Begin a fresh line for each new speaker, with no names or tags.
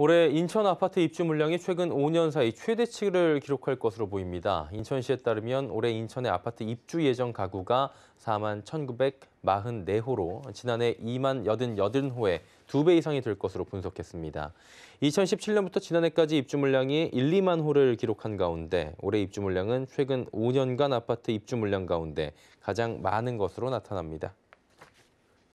올해 인천 아파트 입주 물량이 최근 5년 사이 최대치를 기록할 것으로 보입니다. 인천시에 따르면 올해 인천의 아파트 입주 예정 가구가 4만 1,944호로 지난해 2만 88호에 2배 이상이 될 것으로 분석했습니다. 2017년부터 지난해까지 입주 물량이 1, 2만 호를 기록한 가운데 올해 입주 물량은 최근 5년간 아파트 입주 물량 가운데 가장 많은 것으로 나타납니다.